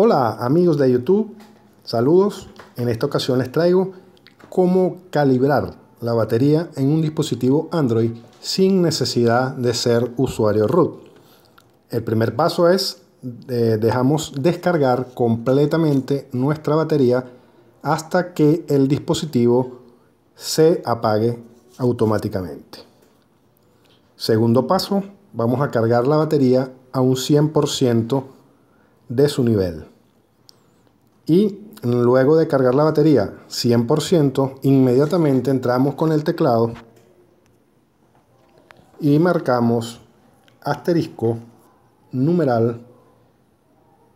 Hola amigos de YouTube, saludos. En esta ocasión les traigo cómo calibrar la batería en un dispositivo Android sin necesidad de ser usuario root. El primer paso es eh, dejamos descargar completamente nuestra batería hasta que el dispositivo se apague automáticamente. Segundo paso, vamos a cargar la batería a un 100% de su nivel. Y luego de cargar la batería 100%, inmediatamente entramos con el teclado y marcamos asterisco numeral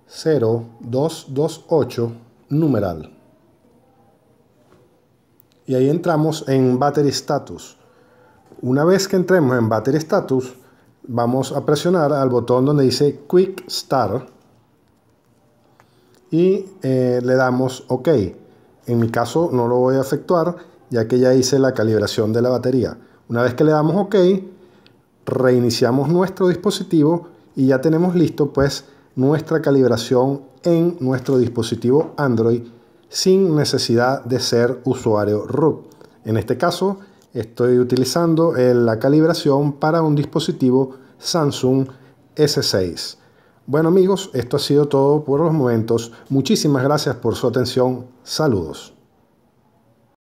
0228 numeral. Y ahí entramos en battery status. Una vez que entremos en battery status, vamos a presionar al botón donde dice quick start y eh, le damos OK. En mi caso no lo voy a efectuar ya que ya hice la calibración de la batería. Una vez que le damos OK, reiniciamos nuestro dispositivo y ya tenemos listo pues nuestra calibración en nuestro dispositivo Android sin necesidad de ser usuario root. En este caso estoy utilizando eh, la calibración para un dispositivo Samsung S6. Bueno amigos, esto ha sido todo por los momentos. Muchísimas gracias por su atención. Saludos.